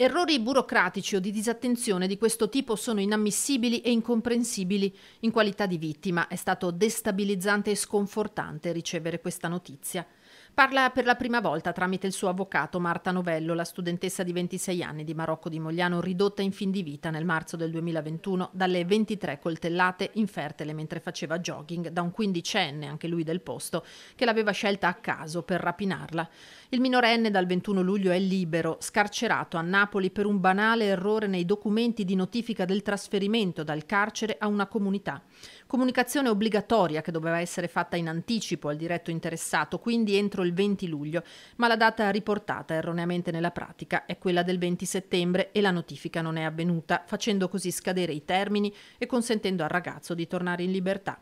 Errori burocratici o di disattenzione di questo tipo sono inammissibili e incomprensibili. In qualità di vittima è stato destabilizzante e sconfortante ricevere questa notizia. Parla per la prima volta tramite il suo avvocato Marta Novello, la studentessa di 26 anni di Marocco di Mogliano, ridotta in fin di vita nel marzo del 2021 dalle 23 coltellate infertile mentre faceva jogging da un quindicenne, anche lui del posto, che l'aveva scelta a caso per rapinarla. Il minorenne dal 21 luglio è libero, scarcerato a Napoli per un banale errore nei documenti di notifica del trasferimento dal carcere a una comunità. Comunicazione obbligatoria che doveva essere fatta in anticipo al diretto interessato, quindi entro il il 20 luglio, ma la data riportata erroneamente nella pratica è quella del 20 settembre e la notifica non è avvenuta, facendo così scadere i termini e consentendo al ragazzo di tornare in libertà.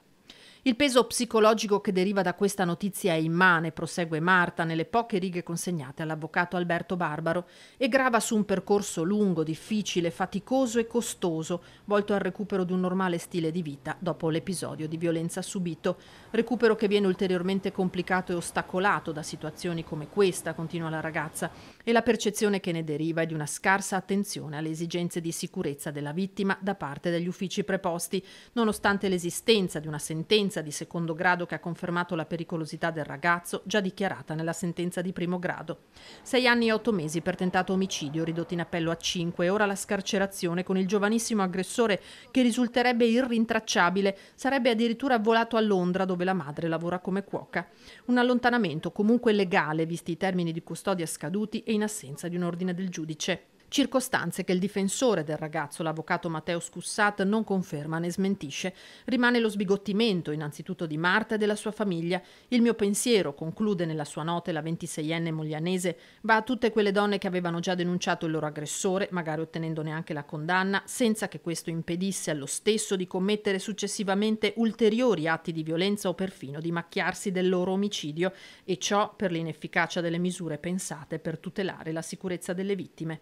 Il peso psicologico che deriva da questa notizia è immane, prosegue Marta nelle poche righe consegnate all'avvocato Alberto Barbaro, e grava su un percorso lungo, difficile, faticoso e costoso, volto al recupero di un normale stile di vita dopo l'episodio di violenza subito, recupero che viene ulteriormente complicato e ostacolato da situazioni come questa, continua la ragazza, e la percezione che ne deriva è di una scarsa attenzione alle esigenze di sicurezza della vittima da parte degli uffici preposti, nonostante l'esistenza di una sentenza sentenza di secondo grado che ha confermato la pericolosità del ragazzo, già dichiarata nella sentenza di primo grado. Sei anni e otto mesi per tentato omicidio, ridotti in appello a cinque, e ora la scarcerazione con il giovanissimo aggressore che risulterebbe irrintracciabile, sarebbe addirittura volato a Londra dove la madre lavora come cuoca. Un allontanamento comunque legale, visti i termini di custodia scaduti e in assenza di un ordine del giudice circostanze che il difensore del ragazzo, l'avvocato Matteo Scussat, non conferma né smentisce. Rimane lo sbigottimento innanzitutto di Marta e della sua famiglia. Il mio pensiero, conclude nella sua nota la 26enne moglianese, va a tutte quelle donne che avevano già denunciato il loro aggressore, magari ottenendone anche la condanna, senza che questo impedisse allo stesso di commettere successivamente ulteriori atti di violenza o perfino di macchiarsi del loro omicidio, e ciò per l'inefficacia delle misure pensate per tutelare la sicurezza delle vittime.